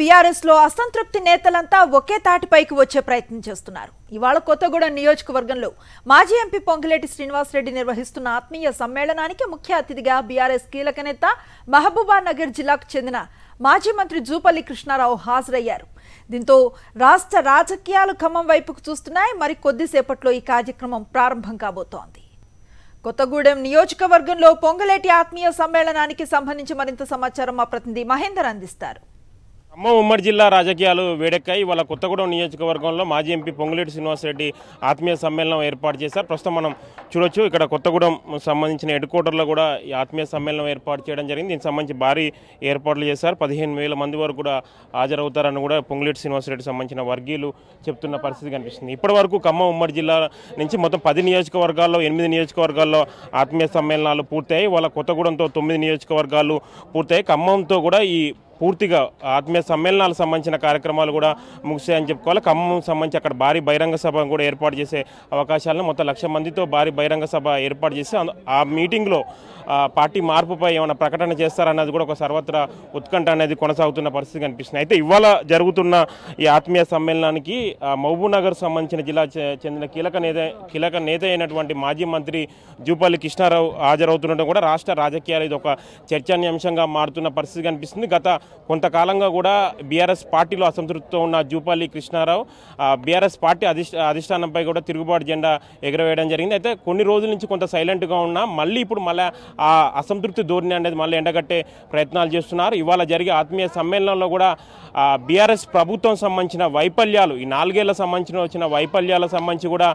BRS లో అసంతృప్తి నేతలంతా ఒకే తాటిపైకి వచ్చే ప్రయత్నం చేస్తున్నారు ఇవాళ కొత్తగూడెం నియోజకవర్గంలో మాజీ ఎంపీ పొంగిలేటి శ్రీనివాసరెడ్డి నిర్వహిస్తున్న ఆత్మీయ సమ్మేళనానికి ముఖ్య అతిథిగా బీఆర్ఎస్ కీలక నేత మహబూబానగర్ జిల్లాకు చెందిన మాజీ మంత్రి జూపల్లి కృష్ణారావు హాజరయ్యారు దీంతో రాష్ట్ర రాజకీయాలు ఖమ్మం వైపుకు చూస్తున్నాయి మరి కొద్దిసేపట్లో ఈ కార్యక్రమం ప్రారంభం కాబోతోంది కొత్తగూడెం నియోజకవర్గంలో పొంగలేటి ఆత్మీయ సమ్మేళనానికి సంబంధించి మరింత సమాచారం మా ప్రతినిధి మహేందర్ అందిస్తారు ఖమ్మం ఉమ్మడి జిల్లా రాజకీయాలు వేడెక్కాయి వాళ్ళ కొత్తగూడెం నియోజకవర్గంలో మాజీ ఎంపీ పొంగులేటి శ్రీనివాసరెడ్డి ఆత్మీయ సమ్మేళనం ఏర్పాటు చేశారు ప్రస్తుతం మనం చూడొచ్చు ఇక్కడ కొత్తగూడెం సంబంధించిన హెడ్ క్వార్టర్లో కూడా ఈ ఆత్మీయ సమ్మేళనం ఏర్పాటు చేయడం జరిగింది దీనికి సంబంధించి భారీ ఏర్పాట్లు చేశారు పదిహేను వేల మంది వరకు కూడా హాజరవుతారని కూడా పొంగులేటి శ్రీనివాసరెడ్డి సంబంధించిన వర్గీయులు చెప్తున్న పరిస్థితి కనిపిస్తుంది ఇప్పటి వరకు ఖమ్మం ఉమ్మడి జిల్లా నుంచి మొత్తం పది నియోజకవర్గాల్లో ఎనిమిది నియోజకవర్గాల్లో ఆత్మీయ సమ్మేళనాలు పూర్తయ్యాయి వాళ్ళ కొత్తగూడెంతో తొమ్మిది నియోజకవర్గాలు పూర్తయి ఖమ్మంతో కూడా ఈ పూర్తిగా ఆత్మీయ సమ్మేళనాలకు సంబంధించిన కార్యక్రమాలు కూడా ముగిసాయని చెప్పుకోవాలి ఖమ్మం సంబంధించి అక్కడ భారీ బహిరంగ సభ కూడా ఏర్పాటు చేసే అవకాశాలను మొత్తం లక్ష మందితో భారీ బహిరంగ సభ ఏర్పాటు చేసి ఆ మీటింగ్లో పార్టీ మార్పుపై ఏమైనా ప్రకటన చేస్తారన్నది కూడా ఒక సర్వత్రా ఉత్కంఠ అనేది కొనసాగుతున్న పరిస్థితి కనిపిస్తుంది అయితే ఇవాళ జరుగుతున్న ఈ ఆత్మీయ సమ్మేళనానికి మహబూబ్నగర్ సంబంధించిన జిల్లా చెందిన కీలక నేత కీలక నేత అయినటువంటి మాజీ మంత్రి జూపల్లి కృష్ణారావు హాజరవుతుండడం కూడా రాష్ట్ర రాజకీయాలు ఇది ఒక చర్చనీయాంశంగా మారుతున్న పరిస్థితి కనిపిస్తుంది గత కొంతకాలంగా కూడా బీఆర్ఎస్ పార్టీలో అసంతృప్తితో ఉన్న జూపాలి కృష్ణారావు బీఆర్ఎస్ పార్టీ అధిష్ట అధిష్టానంపై కూడా తిరుగుబాటు జెండా ఎగురవేయడం జరిగింది అయితే కొన్ని రోజుల నుంచి కొంత సైలెంట్గా ఉన్నా మళ్ళీ ఇప్పుడు మళ్ళీ ఆ అసంతృప్తి ధోరణి అనేది మళ్ళీ ఎండగట్టే ప్రయత్నాలు చేస్తున్నారు ఇవాళ జరిగే ఆత్మీయ సమ్మేళనంలో కూడా బీఆర్ఎస్ ప్రభుత్వం సంబంధించిన వైఫల్యాలు ఈ నాలుగేళ్ల సంబంధించిన వచ్చిన వైఫల్యాల సంబంధించి కూడా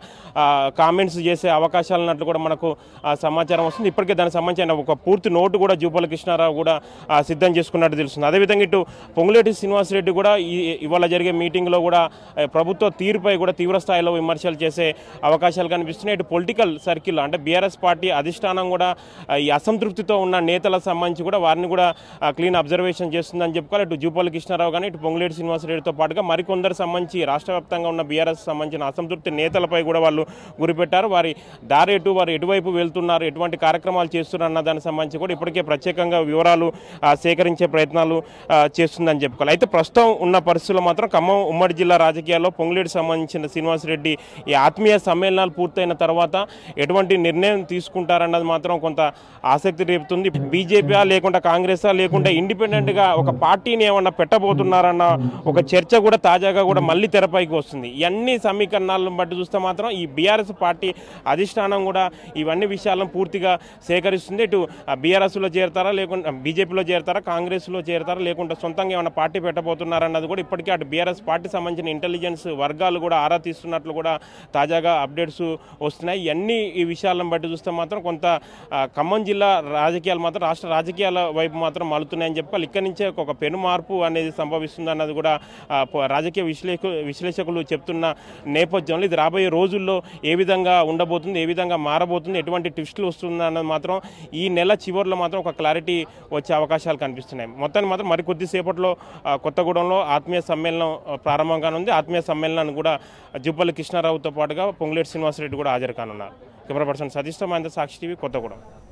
కామెంట్స్ చేసే అవకాశాలు ఉన్నట్లు కూడా మనకు సమాచారం వస్తుంది ఇప్పటికే దానికి సంబంధించిన ఒక పూర్తి నోటు కూడా జూపల్లి కృష్ణారావు కూడా సిద్ధం చేసుకున్నట్టు తెలుస్తుంది అదే అదేవిధంగా ఇటు పొంగులేటి శ్రీనివాసరెడ్డి కూడా ఈ ఇవాళ జరిగే మీటింగ్లో కూడా ప్రభుత్వ తీరుపై కూడా తీవ్రస్థాయిలో విమర్శలు చేసే అవకాశాలు కనిపిస్తున్నాయి ఇటు పొలిటికల్ సర్కిల్ అంటే బీఆర్ఎస్ పార్టీ అధిష్టానం కూడా ఈ అసంతృప్తితో ఉన్న నేతల సంబంధించి కూడా వారిని కూడా క్లీన్ అబ్జర్వేషన్ చేస్తుందని చెప్పుకోవాలి ఇటు జూపల్లి కృష్ణారావు కానీ ఇటు పొంగులేటి శ్రీనివాసరెడ్డితో పాటుగా మరికొందరు సంబంధించి రాష్ట్ర వ్యాప్తంగా ఉన్న బీఆర్ఎస్ సంబంధించిన అసంతృప్తి నేతలపై కూడా వాళ్ళు గురిపెట్టారు వారి దారి ఎటు వారు ఎటువైపు వెళ్తున్నారు ఎటువంటి కార్యక్రమాలు చేస్తున్నారు అన్న దానికి సంబంధించి కూడా ఇప్పటికే ప్రత్యేకంగా వివరాలు సేకరించే ప్రయత్నాలు చేస్తుందని చెప్పుకోవాలి అయితే ప్రస్తుతం ఉన్న పరిస్థితుల్లో మాత్రం ఖమ్మం ఉమ్మడి జిల్లా రాజకీయాల్లో పొంగులేడు సంబంధించిన శ్రీనివాసరెడ్డి ఈ ఆత్మీయ సమ్మేళనాలు పూర్తయిన తర్వాత ఎటువంటి నిర్ణయం తీసుకుంటారన్నది మాత్రం కొంత ఆసక్తి రేపుతుంది బీజేపీ లేకుండా కాంగ్రెసా లేకుండా ఇండిపెండెంట్గా ఒక పార్టీని ఏమన్నా పెట్టబోతున్నారన్న ఒక చర్చ కూడా తాజాగా కూడా మళ్ళీ తెరపైకి వస్తుంది ఇవన్నీ సమీకరణాలను బట్టి చూస్తే మాత్రం ఈ బీఆర్ఎస్ పార్టీ అధిష్టానం కూడా ఇవన్నీ విషయాలను పూర్తిగా సేకరిస్తుంది ఇటు బీఆర్ఎస్లో చేరతారా లేకుండా బీజేపీలో చేరతారా కాంగ్రెస్లో చేరతారా లేకుండా సొంతంగా ఏమైనా పార్టీ పెట్టబోతున్నారన్నది కూడా ఇప్పటికే అటు బీఆర్ఎస్ పార్టీ సంబంధించిన ఇంటెలిజెన్స్ వర్గాలు కూడా ఆరా తీస్తున్నట్లు కూడా తాజాగా అప్డేట్స్ వస్తున్నాయి ఇవన్నీ ఈ విషయాలను బట్టి చూస్తే మాత్రం కొంత ఖమ్మం జిల్లా రాజకీయాలు మాత్రం రాష్ట్ర రాజకీయాల వైపు మాత్రం మలుతున్నాయని చెప్పాలి ఇక్కడి నుంచే ఒక పెను మార్పు అనేది సంభవిస్తుంది అన్నది కూడా రాజకీయ విశ్లేషకు విశ్లేషకులు చెప్తున్న నేపథ్యంలో ఇది రాబోయే రోజుల్లో ఏ విధంగా ఉండబోతుంది ఏ విధంగా మారబోతుంది ఎటువంటి ట్విస్టులు వస్తుంది అన్నది మాత్రం ఈ నెల చివరిలో మాత్రం ఒక క్లారిటీ వచ్చే అవకాశాలు కనిపిస్తున్నాయి మొత్తాన్ని మాత్రం మరి మరికొద్దిసేపట్లో కొత్తగూడెంలో ఆత్మీయ సమ్మేళనం ప్రారంభం కానుంది ఆత్మీయ సమ్మేళనాన్ని కూడా జుబ్బల్ కృష్ణారావుతో పాటుగా పొంగులేటి శ్రీనివాసరెడ్డి కూడా హాజరు కానున్నారు camera person Satish Mahendra Sakshi TV Kothagudem